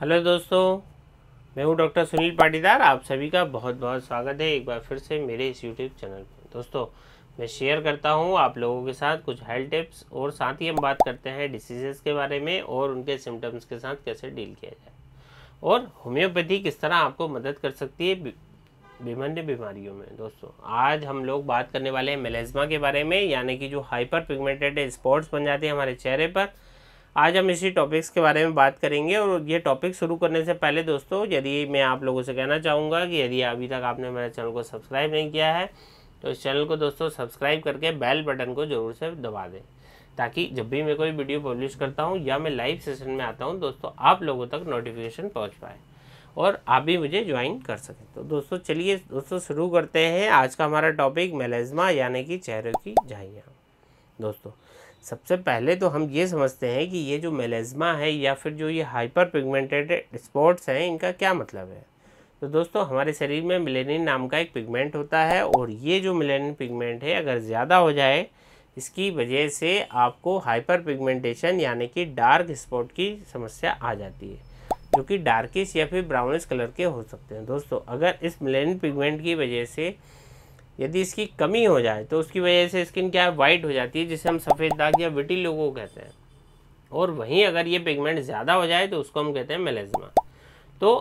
hello दोस्तों मैं हूं डॉक्टर सुनील पाटीदार आप सभी का बहुत बहुत स्वागत है एक बार फिर से मेरे इस यूट्यूब चैनल पर दोस्तों मैं शेयर करता हूं आप लोगों के साथ कुछ हेल्थ टिप्स और साथ ही हम बात करते हैं डिसीजेस के बारे में और उनके सिम्टम्स के साथ कैसे डील किया जाए और होम्योपैथी किस तरह आपको मदद कर सकती है विभिन्न बीमारियों में दोस्तों आज हम लोग बात करने वाले हैं मेलेजमा के बारे में यानी कि जो हाइपर पिगमेंटेड स्पॉट्स बन जाते हैं हमारे चेहरे पर आज हम इसी टॉपिक्स के बारे में बात करेंगे और ये टॉपिक शुरू करने से पहले दोस्तों यदि मैं आप लोगों से कहना चाहूँगा कि यदि अभी तक आपने मेरे चैनल को सब्सक्राइब नहीं किया है तो इस चैनल को दोस्तों सब्सक्राइब करके बेल बटन को ज़रूर से दबा दें ताकि जब भी मैं कोई वीडियो पब्लिश करता हूँ या मैं लाइव सेशन में आता हूँ दोस्तों आप लोगों तक नोटिफिकेशन पहुँच पाए और आप भी मुझे ज्वाइन कर सकें तो दोस्तों चलिए दोस्तों शुरू करते हैं आज का हमारा टॉपिक मेलेजमा यानी कि चेहरे की झाइयाँ दोस्तों सबसे पहले तो हम ये समझते हैं कि ये जो मेलेजमा है या फिर जो ये हाइपर पिगमेंटेड स्पॉट्स हैं इनका क्या मतलब है तो दोस्तों हमारे शरीर में मिलेनिन नाम का एक पिगमेंट होता है और ये जो मिलेनिन पिगमेंट है अगर ज़्यादा हो जाए इसकी वजह से आपको हाइपर पिगमेंटेशन यानी कि डार्क स्पॉट की समस्या आ जाती है जो कि डार्किश या फिर ब्राउनिश कलर के हो सकते हैं दोस्तों अगर इस मिलेनिन पिगमेंट की वजह से यदि इसकी कमी हो जाए तो उसकी वजह से स्किन क्या है वाइट हो जाती है जिसे हम सफ़ेद दाग या विटी लोगो कहते हैं और वहीं अगर ये पिगमेंट ज़्यादा हो जाए तो उसको हम कहते हैं मेलेजमा तो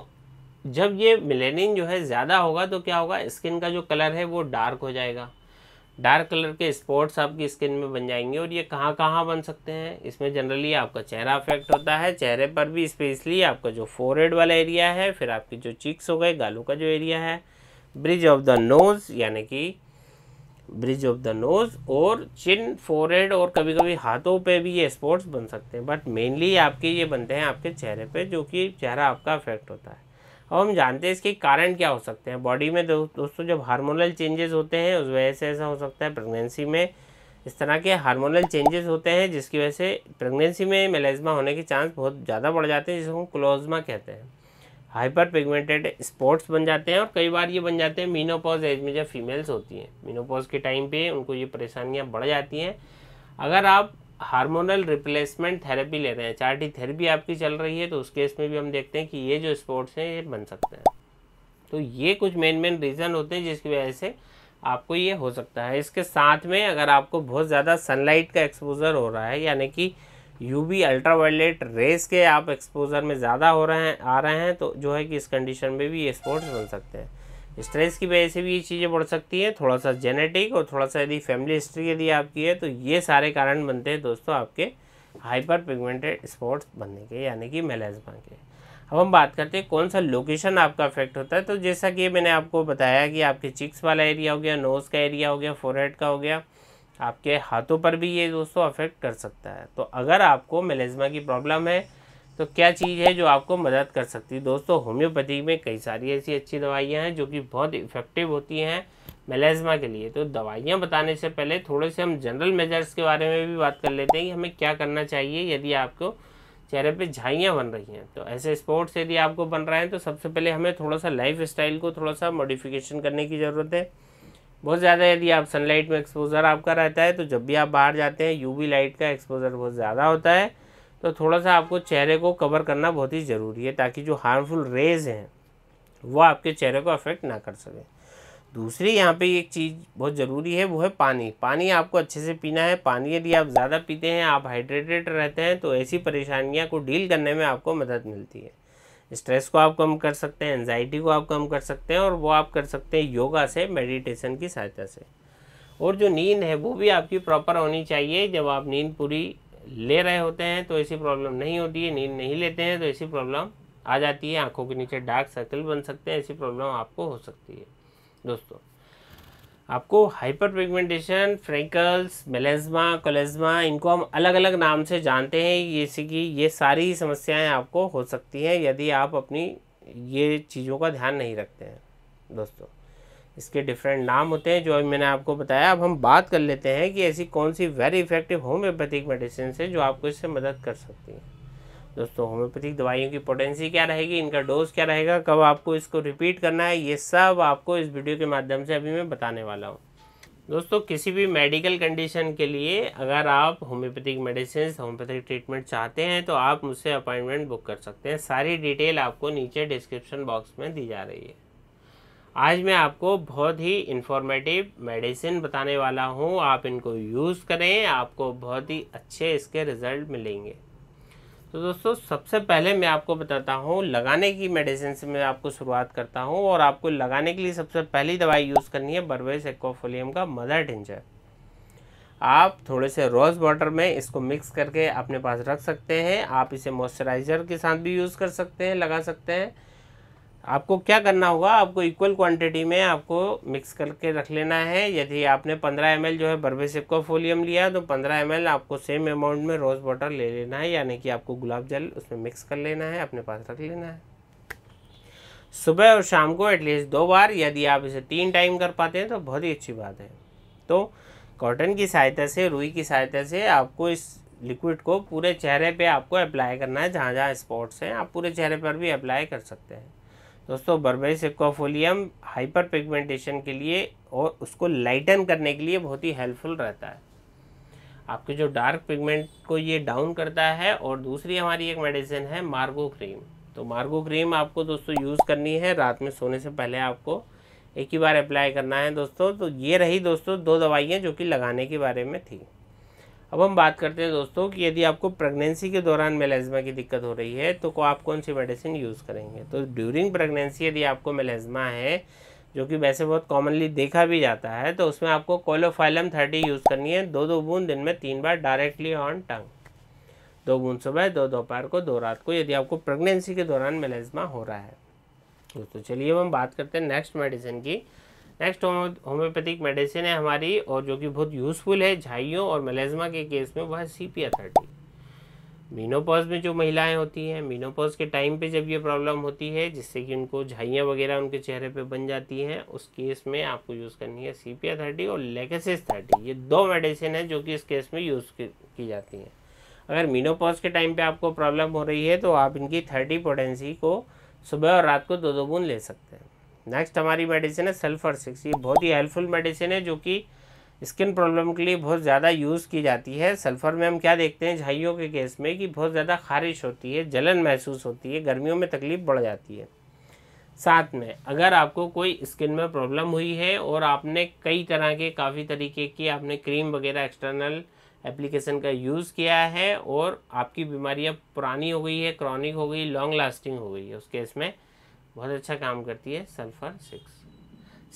जब ये मिलेनिन जो है ज़्यादा होगा तो क्या होगा स्किन का जो कलर है वो डार्क हो जाएगा डार्क कलर के स्पॉट्स आपकी स्किन में बन जाएंगे और ये कहाँ कहाँ बन सकते हैं इसमें जनरली आपका चेहरा अफेक्ट होता है चेहरे पर भी स्पेशली आपका जो फोरहेड वाला एरिया है फिर आपकी जो चीक्स हो गए गालों का जो एरिया है ब्रिज ऑफ द नोज़ यानी कि ब्रिज ऑफ द नोज़ और चिन फोरहेड और कभी कभी हाथों पे भी ये स्पॉट्स बन सकते हैं बट मेनली आपके ये बनते हैं आपके चेहरे पे जो कि चेहरा आपका अफेक्ट होता है अब हम जानते हैं इसके कारण क्या हो सकते हैं बॉडी में दो, दोस्तों जब हार्मोनल चेंजेस होते हैं उस वजह से ऐसा हो सकता है प्रेगनेंसी में इस तरह के हार्मोनल चेंजेस होते हैं जिसकी वजह से प्रेगनेंसी में मेलेजमा होने के चांस बहुत ज़्यादा बढ़ जाते हैं जिसको हम क्लोजमा कहते हैं हाइपर पिगमेंटेड स्पॉट्स बन जाते हैं और कई बार ये बन जाते हैं मीनोपॉज एज में जब फीमेल्स होती हैं मीनोपॉज के टाइम पे उनको ये परेशानियाँ बढ़ जाती हैं अगर आप हार्मोनल रिप्लेसमेंट थेरेपी ले रहे हैं चार्टी थेरेपी आपकी चल रही है तो उस केस में भी हम देखते हैं कि ये जो स्पॉट्स हैं ये बन सकते हैं तो ये कुछ मेन मेन रीज़न होते हैं जिसकी वजह से आपको ये हो सकता है इसके साथ में अगर आपको बहुत ज़्यादा सनलाइट का एक्सपोजर हो रहा है यानी कि यूवी अल्ट्रावायलेट रेस के आप एक्सपोजर में ज़्यादा हो रहे हैं आ रहे हैं तो जो है कि इस कंडीशन में भी ये स्पॉट्स बन सकते हैं स्ट्रेस की वजह से भी ये चीज़ें बढ़ सकती हैं थोड़ा सा जेनेटिक और थोड़ा सा यदि फैमिली हिस्ट्री यदि आपकी है तो ये सारे कारण बनते हैं दोस्तों आपके हाइपर पिगमेंटेड स्पॉट्स बनने के यानी कि मेलेजमा के अब हम बात करते हैं कौन सा लोकेशन आपका अफेक्ट होता है तो जैसा कि मैंने आपको बताया कि आपके चिक्स वाला एरिया हो गया नोज़ का एरिया हो गया फोरहेड का हो गया आपके हाथों पर भी ये दोस्तों अफेक्ट कर सकता है तो अगर आपको मेलेजमा की प्रॉब्लम है तो क्या चीज़ है जो आपको मदद कर सकती है दोस्तों होम्योपैथी में कई सारी ऐसी अच्छी दवाइयाँ हैं जो कि बहुत इफ़ेक्टिव होती हैं मेलेजमा के लिए तो दवाइयाँ बताने से पहले थोड़े से हम जनरल मेजर्स के बारे में भी बात कर लेते हैं कि हमें क्या करना चाहिए यदि आपको चेहरे पे झाइयाँ बन रही हैं तो ऐसे स्पोर्ट्स यदि आपको बन रहे हैं तो सबसे पहले हमें थोड़ा सा लाइफ स्टाइल को थोड़ा सा मॉडिफिकेशन करने की ज़रूरत है बहुत ज़्यादा यदि आप सनलाइट में एक्सपोज़र आपका रहता है तो जब भी आप बाहर जाते हैं यूवी लाइट का एक्सपोज़र बहुत ज़्यादा होता है तो थोड़ा सा आपको चेहरे को कवर करना बहुत ही ज़रूरी है ताकि जो हार्मफुल रेज हैं वो आपके चेहरे को अफेक्ट ना कर सकें दूसरी यहाँ पे एक चीज़ बहुत ज़रूरी है वो है पानी पानी आपको अच्छे से पीना है पानी यदि आप ज़्यादा पीते हैं आप हाइड्रेटेड रहते हैं तो ऐसी परेशानियाँ को डील करने में आपको मदद मिलती है स्ट्रेस को आप कम कर सकते हैं एनजाइटी को आप कम कर सकते हैं और वो आप कर सकते हैं योगा से मेडिटेशन की सहायता से और जो नींद है वो भी आपकी प्रॉपर होनी चाहिए जब आप नींद पूरी ले रहे होते हैं तो ऐसी प्रॉब्लम नहीं होती है नींद नहीं लेते हैं तो ऐसी प्रॉब्लम आ जाती है आंखों के नीचे डार्क सर्कल बन सकते हैं ऐसी प्रॉब्लम आपको हो सकती है दोस्तों आपको हाइपर पिगमेंटेशन फ्रेंकल्स मेलेजमा कोलेज्मा इनको हम अलग अलग नाम से जानते हैं जैसे कि ये सारी समस्याएं आपको हो सकती हैं यदि आप अपनी ये चीज़ों का ध्यान नहीं रखते हैं दोस्तों इसके डिफरेंट नाम होते हैं जो मैंने आपको बताया अब हम बात कर लेते हैं कि ऐसी कौन सी वेरी इफेक्टिव होम्योपैथिक मेडिसिन है जो आपको इससे मदद कर सकती है दोस्तों होम्योपैथिक दवाइयों की पोटेंसी क्या रहेगी इनका डोज क्या रहेगा कब आपको इसको रिपीट करना है ये सब आपको इस वीडियो के माध्यम से अभी मैं बताने वाला हूँ दोस्तों किसी भी मेडिकल कंडीशन के लिए अगर आप होम्योपैथिक मेडिसिन होम्योपैथिक ट्रीटमेंट चाहते हैं तो आप मुझसे अपॉइंटमेंट बुक कर सकते हैं सारी डिटेल आपको नीचे डिस्क्रिप्शन बॉक्स में दी जा रही है आज मैं आपको बहुत ही इन्फॉर्मेटिव मेडिसिन बताने वाला हूँ आप इनको यूज़ करें आपको बहुत ही अच्छे इसके रिज़ल्ट मिलेंगे तो दोस्तों सबसे पहले मैं आपको बताता हूँ लगाने की मेडिसिन से मैं आपको शुरुआत करता हूँ और आपको लगाने के लिए सबसे पहली दवाई यूज़ करनी है बर्वेस एक्वाफोलियम का मदर टिंजर आप थोड़े से रोज़ वाटर में इसको मिक्स करके अपने पास रख सकते हैं आप इसे मॉइस्चराइज़र के साथ भी यूज़ कर सकते हैं लगा सकते हैं आपको क्या करना होगा आपको इक्वल क्वांटिटी में आपको मिक्स करके रख लेना है यदि आपने 15 एम जो है बर्बेसिप का फोलियम लिया तो 15 एम आपको सेम अमाउंट में रोज़ वाटर ले लेना है यानी कि आपको गुलाब जल उसमें मिक्स कर लेना है अपने पास रख लेना है सुबह और शाम को एटलीस्ट दो बार यदि आप इसे तीन टाइम कर पाते हैं तो बहुत ही अच्छी बात है तो कॉटन की सहायता से रुई की सहायता से आपको इस लिक्विड को पूरे चेहरे पर आपको अप्लाई करना है जहाँ जहाँ स्पॉट्स हैं आप पूरे चेहरे पर भी अप्लाई कर सकते हैं दोस्तों बर्बेरिस एक्वाफोलियम हाइपर पिगमेंटेशन के लिए और उसको लाइटन करने के लिए बहुत ही हेल्पफुल रहता है आपके जो डार्क पिगमेंट को ये डाउन करता है और दूसरी हमारी एक मेडिसिन है मार्गो क्रीम तो मार्गो क्रीम आपको दोस्तों यूज़ करनी है रात में सोने से पहले आपको एक ही बार अप्लाई करना है दोस्तों तो ये रही दोस्तों दो दवाइयाँ जो कि लगाने के बारे में थी अब हम बात करते हैं दोस्तों कि यदि आपको प्रेगनेंसी के दौरान मेलेजमा की दिक्कत हो रही है तो को आप कौन सी मेडिसिन यूज़ करेंगे तो ड्यूरिंग प्रेगनेंसी यदि आपको मेलेजमा है जो कि वैसे बहुत कॉमनली देखा भी जाता है तो उसमें आपको कोलोफाइलम थर्टी यूज़ करनी है दो दो बूंद दिन में तीन बार डायरेक्टली ऑन टंग दो बूंद सुबह दो दोपहर को दो रात को यदि आपको प्रेगनेंसी के दौरान मेलेजमा हो रहा है दोस्तों चलिए हम बात करते हैं नेक्स्ट मेडिसिन की नेक्स्ट होम्योपैथिक मेडिसिन है हमारी और जो कि बहुत यूज़फुल है झाइयों और मलेजमा के केस में वह सी पी थर्टी मीनोपॉज में जो महिलाएं होती हैं मीनोपॉज के टाइम पे जब ये प्रॉब्लम होती है जिससे कि उनको झाइयाँ वगैरह उनके चेहरे पे बन जाती हैं उस केस में आपको यूज़ करनी है सी पी थर्टी और लेकेसिस थर्टी ये दो मेडिसिन है जो कि इस केस में यूज़ की जाती हैं अगर मीनोपॉज के टाइम पे आपको प्रॉब्लम हो रही है तो आप इनकी थर्टी पोटेंसी को सुबह और रात को दो दो बूंद ले सकते हैं नेक्स्ट हमारी मेडिसिन है सल्फर सिक्स ये बहुत ही हेल्पफुल मेडिसिन है जो कि स्किन प्रॉब्लम के लिए बहुत ज़्यादा यूज़ की जाती है सल्फ़र में हम क्या देखते हैं झाइयों के केस में कि बहुत ज़्यादा खारिश होती है जलन महसूस होती है गर्मियों में तकलीफ़ बढ़ जाती है साथ में अगर आपको कोई स्किन में प्रॉब्लम हुई है और आपने कई तरह के काफ़ी तरीके की आपने क्रीम वगैरह एक्सटर्नल एप्लीकेशन का यूज़ किया है और आपकी बीमारियाँ पुरानी हो गई है क्रॉनिक हो गई लॉन्ग लास्टिंग हो गई है उस केस में बहुत अच्छा काम करती है सल्फर सिक्स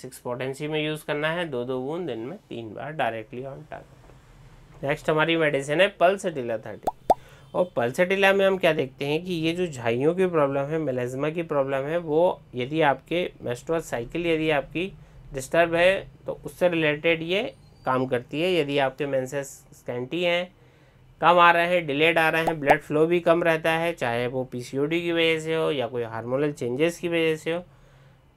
सिक्स पोटेंसी में यूज़ करना है दो दो बूंद दिन में तीन बार डायरेक्टली ऑन टारगेट नेक्स्ट हमारी मेडिसिन है टीला थर्टी और टीला में हम क्या देखते हैं कि ये जो झाइयों की प्रॉब्लम है मेलेजमा की प्रॉब्लम है वो यदि आपके मेस्ट्रल साइकिल यदि आपकी डिस्टर्ब है तो उससे रिलेटेड ये काम करती है यदि आपके मेंसेस स्कैंटी हैं कम आ रहे हैं डिलेड आ रहे हैं ब्लड फ्लो भी कम रहता है चाहे वो पी की वजह से हो या कोई हार्मोनल चेंजेस की वजह से हो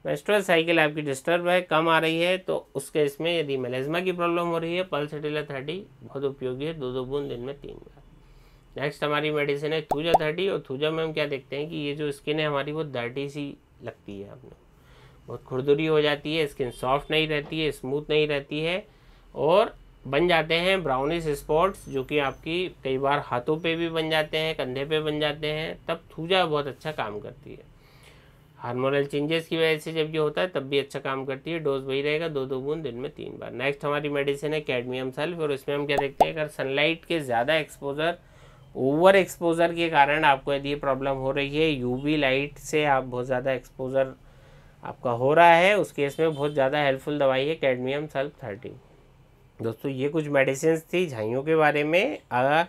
मेस्ट्रल साइकिल आपकी डिस्टर्ब है कम आ रही है तो उसके इसमें यदि मेलेजमा की प्रॉब्लम हो रही है पल्स पल्सटिला थर्टी बहुत उपयोगी है दो दो बूंद दिन में तीन बार नेक्स्ट हमारी मेडिसिन है थूजा थर्टी और थूजा में हम क्या देखते हैं कि ये जो स्किन है हमारी वो दर्टी सी लगती है हमने बहुत खुरदुरी हो जाती है स्किन सॉफ्ट नहीं रहती है स्मूथ नहीं रहती है और बन जाते हैं ब्राउनिश स्पॉट्स जो कि आपकी कई बार हाथों पे भी बन जाते हैं कंधे पे बन जाते हैं तब थूजा बहुत अच्छा काम करती है हार्मोनल चेंजेस की वजह से जब ये होता है तब भी अच्छा काम करती है डोज वही रहेगा दो दो बूंद दिन में तीन बार नेक्स्ट हमारी मेडिसिन है कैडमियम सेल्फ और इसमें हम क्या देखते हैं अगर सनलाइट के ज़्यादा एक्सपोजर ओवर एक्सपोजर के कारण आपको यदि प्रॉब्लम हो रही है यू लाइट से आप बहुत ज़्यादा एक्सपोजर आपका हो रहा है उस केस में बहुत ज़्यादा हेल्पफुल दवाई है कैडमियम सेल्फ थर्टी दोस्तों ये कुछ मेडिसिन थी झाइयों के बारे में अगर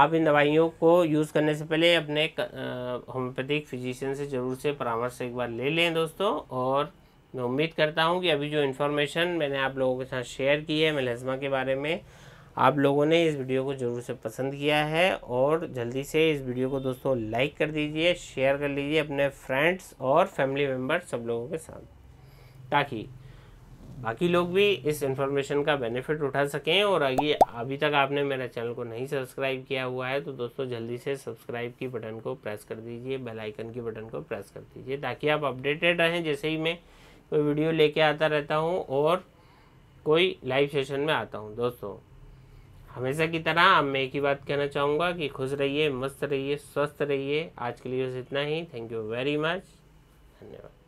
आप इन दवाइयों को यूज़ करने से पहले अपने होम्योपैथिक फिजिशियन से ज़रूर से परामर्श एक बार ले लें दोस्तों और मैं उम्मीद करता हूँ कि अभी जो इन्फॉर्मेशन मैंने आप लोगों के साथ शेयर की है मेलजमा के बारे में आप लोगों ने इस वीडियो को ज़रूर से पसंद किया है और जल्दी से इस वीडियो को दोस्तों लाइक कर दीजिए शेयर कर लीजिए अपने फ्रेंड्स और फैमिली मेम्बर सब लोगों के साथ ताकि बाकी लोग भी इस इन्फॉर्मेशन का बेनिफिट उठा सकें और अभी अभी तक आपने मेरा चैनल को नहीं सब्सक्राइब किया हुआ है तो दोस्तों जल्दी से सब्सक्राइब की बटन को प्रेस कर दीजिए बेल आइकन की बटन को प्रेस कर दीजिए ताकि आप अपडेटेड रहें जैसे ही मैं कोई वीडियो लेके आता रहता हूँ और कोई लाइव सेशन में आता हूँ दोस्तों हमेशा की तरह अब मैं एक ही बात कहना चाहूँगा कि खुश रहिए मस्त रहिए स्वस्थ रहिए आज के लिए बस इतना ही थैंक यू वेरी मच धन्यवाद